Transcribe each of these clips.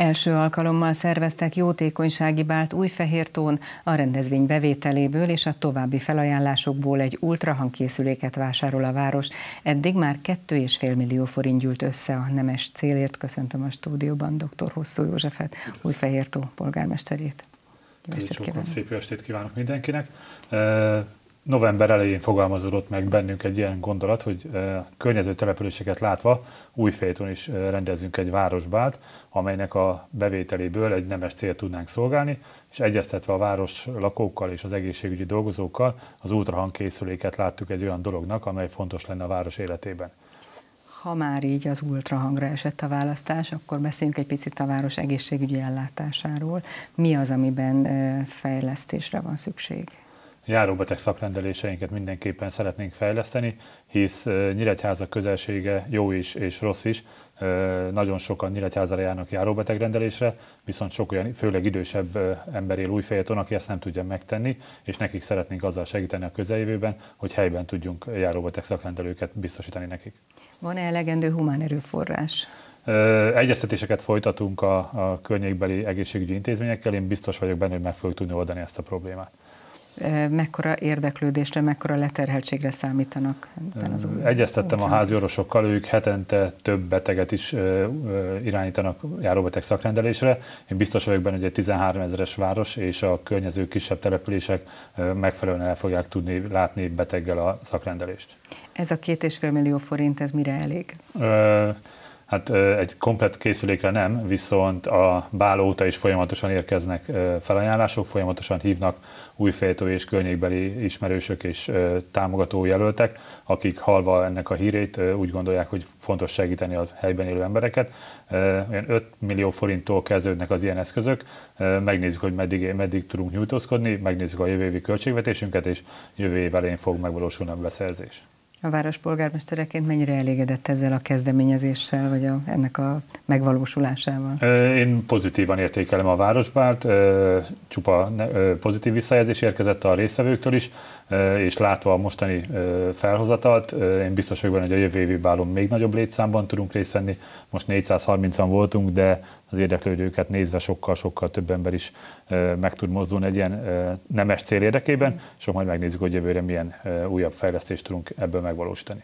Első alkalommal szerveztek jótékonysági bált Újfehértón, a rendezvény bevételéből és a további felajánlásokból egy ultrahangkészüléket vásárol a város. Eddig már 2,5 millió forint gyűlt össze a nemes célért. Köszöntöm a stúdióban dr. Hosszú Józsefet, Újfehértó polgármesterét. Jó estét kívánok. Szép estét kívánok mindenkinek november elején fogalmazódott meg bennünk egy ilyen gondolat, hogy környező településeket látva újféton is rendezünk egy városbát, amelynek a bevételéből egy nemes cél tudnánk szolgálni, és egyeztetve a város lakókkal és az egészségügyi dolgozókkal az készüléket láttuk egy olyan dolognak, amely fontos lenne a város életében. Ha már így az ultrahangra esett a választás, akkor beszéljünk egy picit a város egészségügyi ellátásáról. Mi az, amiben fejlesztésre van szükség? járóbeteg szakrendeléseinket mindenképpen szeretnénk fejleszteni, hisz Nyíregyháza közelsége jó is és rossz is. Nagyon sokan Nyíregyházára járnak járóbeteg rendelésre, viszont sok olyan, főleg idősebb ember él újfejeton, aki ezt nem tudja megtenni, és nekik szeretnénk azzal segíteni a közeljövőben, hogy helyben tudjunk járóbeteg szakrendelőket biztosítani nekik. Van-e elegendő humán erőforrás? Egyeztetéseket folytatunk a, a környékbeli egészségügyi intézményekkel, én biztos vagyok benne, hogy meg fogjuk tudni oldani ezt a problémát mekkora érdeklődésre, mekkora leterheltségre számítanak ebben az új Egyeztettem a házi orvosokkal, ők hetente több beteget is irányítanak járóbeteg szakrendelésre. Én biztos vagyok benne, hogy egy 13 ezeres város és a környező kisebb települések megfelelően el fogják tudni látni beteggel a szakrendelést. Ez a két és fél millió forint, ez mire elég? Ö, Hát egy komplet készülékre nem, viszont a Bál óta is folyamatosan érkeznek felajánlások, folyamatosan hívnak újfejtő és környékbeli ismerősök és támogató jelöltek, akik halva ennek a hírét úgy gondolják, hogy fontos segíteni a helyben élő embereket. Olyan 5 millió forinttól kezdődnek az ilyen eszközök, megnézzük, hogy meddig, meddig tudunk nyújtózkodni, megnézzük a jövő évi költségvetésünket, és jövő év elején fog megvalósulni a beszerzés. A polgármestereként mennyire elégedett ezzel a kezdeményezéssel, vagy a, ennek a megvalósulásával? Én pozitívan értékelem a várospárt, csupa pozitív visszajelzés érkezett a részvevőktől is, és látva a mostani felhozatalt, én biztos vagyok benne, hogy a jövő évi bálon még nagyobb létszámban tudunk részt venni. Most 430-an voltunk, de az érdeklődőket nézve sokkal-sokkal több ember is meg tud mozdulni egy ilyen nemes cél érdekében, és majd megnézzük, hogy jövőre milyen újabb fejlesztést tudunk ebből megvalósítani.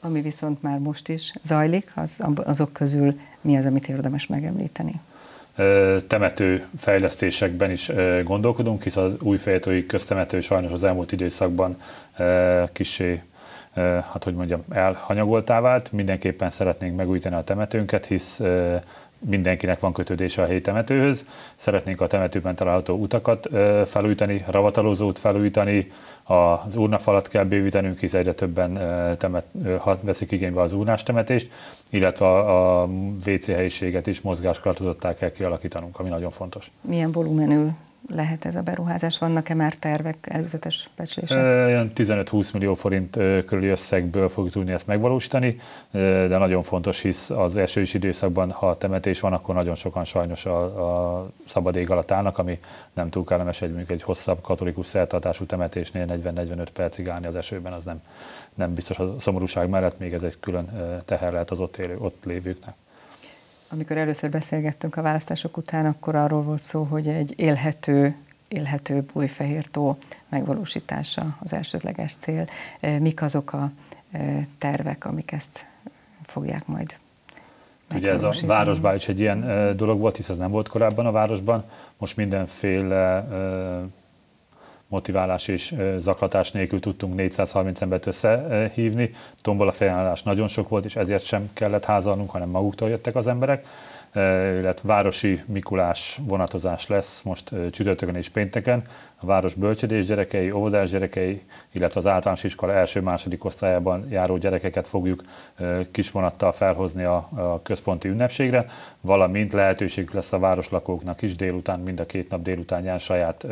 Ami viszont már most is zajlik, az, azok közül mi az, amit érdemes megemlíteni? temető fejlesztésekben is gondolkodunk, hisz az újféltói köztemető sajnos az elmúlt időszakban kisé hát hogy mondjam, elhanyagoltá vált. Mindenképpen szeretnénk megújítani a temetőnket, hisz mindenkinek van kötődése a helyi temetőhöz. Szeretnénk a temetőben található utakat felújítani, ravatalozót felújítani, az urnafalat kell bővítenünk, hisz egyre többen temet, veszik igénybe az urnás temetést, illetve a WC helyiséget is mozgáskorlátozottá kell kialakítanunk, ami nagyon fontos. Milyen volumenű lehet ez a beruházás? Vannak-e már tervek, előzetes becslések? Olyan 15-20 millió forint körüli összegből fogjuk tudni ezt megvalósítani, de nagyon fontos, hisz az esős időszakban, ha a temetés van, akkor nagyon sokan sajnos a, a szabad ég alatt állnak, ami nem túl kellemes egy, egy hosszabb katolikus szertartású temetésnél 40-45 percig állni az esőben, az nem, nem biztos a szomorúság mellett, még ez egy külön teher lehet az ott, élő, ott lévőknek. Amikor először beszélgettünk a választások után, akkor arról volt szó, hogy egy élhető, élhető bújfehértó megvalósítása az elsődleges cél. E, mik azok a e, tervek, amik ezt fogják majd Ugye ez a városban is egy ilyen e, dolog volt, hisz ez nem volt korábban a városban. Most mindenféle motiválás és zaklatás nélkül tudtunk 430 embert összehívni. Tombol a felajánlás nagyon sok volt, és ezért sem kellett házalnunk, hanem maguktól jöttek az emberek illetve városi Mikulás vonatozás lesz most csütörtökön és pénteken. A város bölcsödés gyerekei, óvodás gyerekei, illetve az általános iskola első-második osztályában járó gyerekeket fogjuk vonattal felhozni a, központi ünnepségre, valamint lehetőségük lesz a városlakóknak is délután, mind a két nap délutánján saját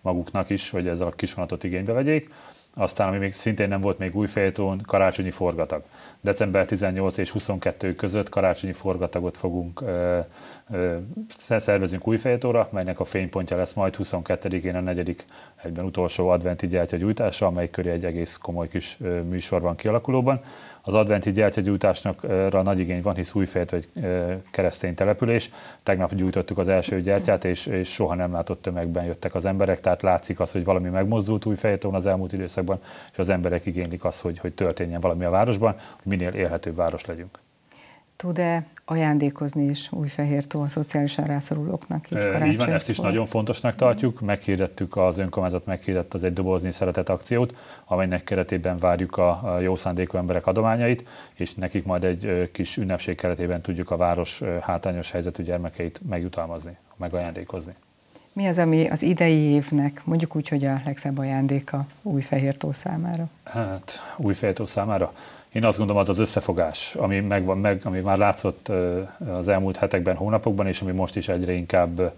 maguknak is, hogy ezzel a kisvonatot igénybe vegyék aztán ami még szintén nem volt még új Újféltón, karácsonyi forgatag. December 18 és 22 között karácsonyi forgatagot fogunk ö, ö, szervezünk fejtóra, melynek a fénypontja lesz majd 22-én a negyedik egyben utolsó adventi gyújtása, amely köré egy egész komoly kis műsor van kialakulóban az adventi gyertyagyújtásnakra nagy igény van, hisz Újfélt egy keresztény település. Tegnap gyújtottuk az első gyertyát, és, és soha nem látott tömegben jöttek az emberek, tehát látszik az, hogy valami megmozdult Újfélton az elmúlt időszakban, és az emberek igénylik azt, hogy, hogy történjen valami a városban, hogy minél élhetőbb város legyünk tud-e ajándékozni is Újfehértó a szociálisan rászorulóknak itt karácsonykor? Így van, ezt is nagyon fontosnak tartjuk. Meghirdettük az önkormányzat, meghirdett az egy dobozni szeretet akciót, amelynek keretében várjuk a jó szándékú emberek adományait, és nekik majd egy kis ünnepség keretében tudjuk a város hátrányos helyzetű gyermekeit megjutalmazni, megajándékozni. Mi az, ami az idei évnek, mondjuk úgy, hogy a legszebb ajándéka Újfehértó számára? Hát, Újfehértó számára? Én azt gondolom, az az összefogás, ami megvan meg, ami már látszott az elmúlt hetekben, hónapokban, és ami most is egyre inkább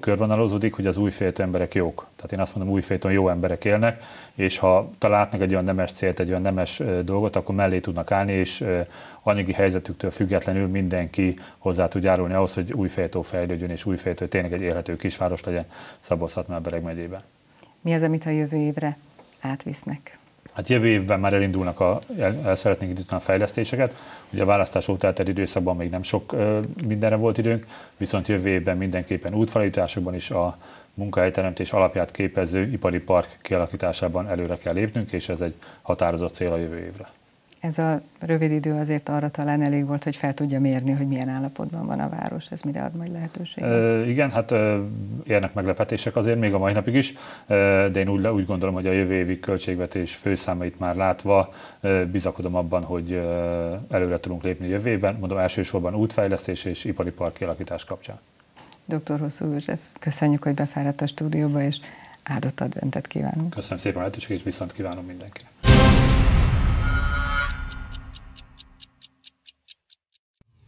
körvonalozódik, hogy az újféltő emberek jók. Tehát én azt mondom, újféltőn jó emberek élnek, és ha találnak egy olyan nemes célt, egy olyan nemes dolgot, akkor mellé tudnak állni, és anyagi helyzetüktől függetlenül mindenki hozzá tud járulni ahhoz, hogy újféltő fejlődjön, és újféltő tényleg egy élhető kisváros legyen szabolcs szatmár megyében. Mi az, amit a jövő évre átvisznek? Hát jövő évben már elindulnak, a, el, el szeretnénk indítani a fejlesztéseket. Ugye a választás óta eltelt időszakban még nem sok ö, mindenre volt időnk, viszont jövő évben mindenképpen útfalításokban is a munkahelyteremtés alapját képező ipari park kialakításában előre kell lépnünk, és ez egy határozott cél a jövő évre. Ez a rövid idő azért arra talán elég volt, hogy fel tudja mérni, hogy milyen állapotban van a város. Ez mire ad majd lehetőséget? E, igen, hát e, érnek meglepetések azért még a mai napig is, e, de én úgy, úgy gondolom, hogy a jövő évi költségvetés főszámait már látva e, bizakodom abban, hogy e, előre tudunk lépni jövőben, mondom elsősorban útfejlesztés és ipari park kialakítás kapcsán. Dr. Hosszú József, köszönjük, hogy befáradt a stúdióba, és áldott adventet kívánunk. Köszönöm szépen a lehetőséget, és viszont kívánom mindenkinek.